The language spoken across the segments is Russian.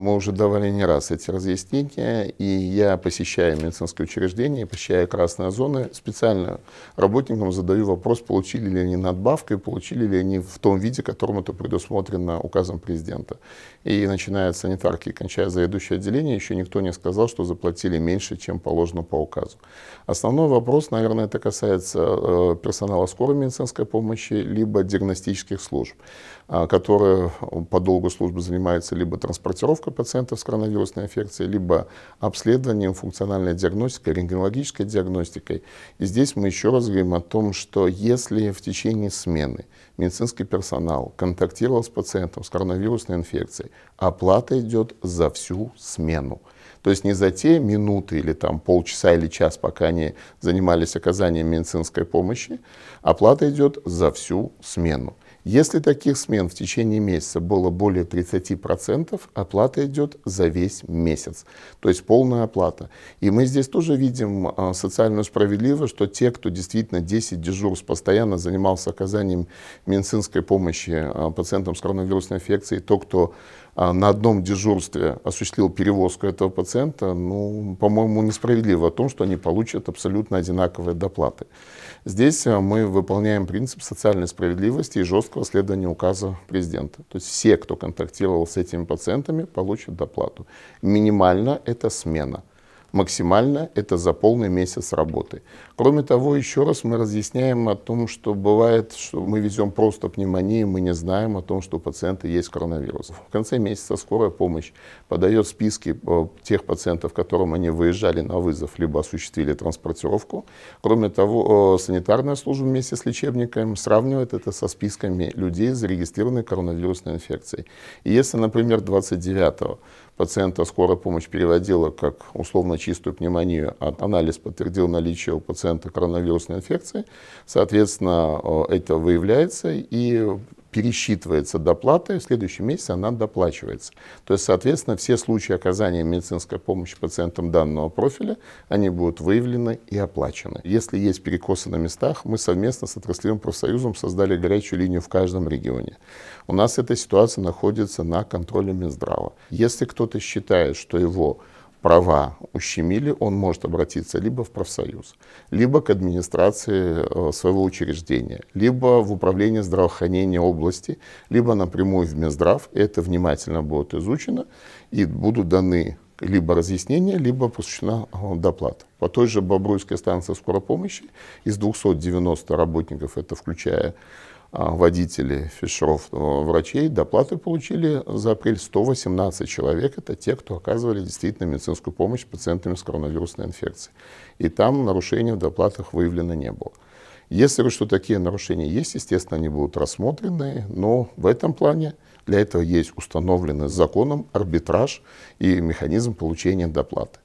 Мы уже давали не раз эти разъяснения, и я посещаю медицинские учреждения, посещаю красные зоны, специально работникам задаю вопрос, получили ли они надбавку и получили ли они в том виде, которому это предусмотрено указом президента. И начиная от санитарки, кончая заведующее отделение, еще никто не сказал, что заплатили меньше, чем положено по указу. Основной вопрос, наверное, это касается э, персонала скорой медицинской помощи, либо диагностических служб, а, которые э, по долгу службы занимаются либо транспортировкой, профилактику пациентов с коронавирусной инфекцией, либо обследованием, функциональной диагностикой, рентгенологической диагностикой. И здесь мы еще раз говорим о том, что если в течение смены медицинский персонал контактировал с пациентом с коронавирусной инфекцией, оплата идет за всю смену. То есть не за те минуты или там полчаса или час, пока они занимались оказанием медицинской помощи, оплата идет за всю смену. Если таких смен в течение месяца было более 30%, оплата идет за весь месяц, то есть полная оплата. И мы здесь тоже видим а, социальную справедливость, что те, кто действительно 10 дежурств постоянно занимался оказанием медицинской помощи а, пациентам с коронавирусной инфекцией, то, кто а, на одном дежурстве осуществил перевозку этого пациента, ну, по-моему, несправедливо о том, что они получат абсолютно одинаковые доплаты. Здесь мы выполняем принцип социальной справедливости и жестко четкого следования указа президента. То есть все, кто контактировал с этими пациентами, получат доплату. Минимально это смена – Максимально это за полный месяц работы. Кроме того, еще раз мы разъясняем о том, что бывает, что мы везем просто пневмонию, мы не знаем о том, что у пациента есть коронавирус. В конце месяца скорая помощь подает списки э, тех пациентов, которым они выезжали на вызов, либо осуществили транспортировку. Кроме того, э, санитарная служба вместе с лечебником сравнивает это со списками людей, зарегистрированных коронавирусной инфекцией. И если, например, 29 пациента скорая помощь переводила как условно чистую пневмонию, а анализ подтвердил наличие у пациента коронавирусной инфекции. Соответственно, э, это выявляется и пересчитывается доплата, и в следующем месяце она доплачивается. То есть, соответственно, все случаи оказания медицинской помощи пациентам данного профиля, они будут выявлены и оплачены. Если есть перекосы на местах, мы совместно с отраслевым профсоюзом создали горячую линию в каждом регионе. У нас эта ситуация находится на контроле Минздрава. Если кто-то считает, что его права ущемили, он может обратиться либо в профсоюз, либо к администрации э, своего учреждения, либо в управление здравоохранения области, либо напрямую в Минздрав. Это внимательно будет изучено и будут даны либо разъяснение, либо осуществлена э, доплата. По той же Бобруйской станции скорой помощи из 290 работников, это включая а, водители, фельдшеров, э, врачей доплаты получили за апрель 118 человек. Это те, кто оказывали действительно медицинскую помощь пациентам с коронавирусной инфекцией. И там нарушений в доплатах выявлено не было. Если вы что такие нарушения есть, естественно, они будут рассмотрены, но в этом плане для этого есть установленный законом арбитраж и механизм получения доплаты.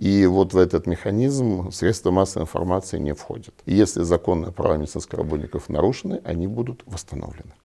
И вот в этот механизм средства массовой информации не входят. И если законные права медицинских работников нарушены, они будут восстановлены.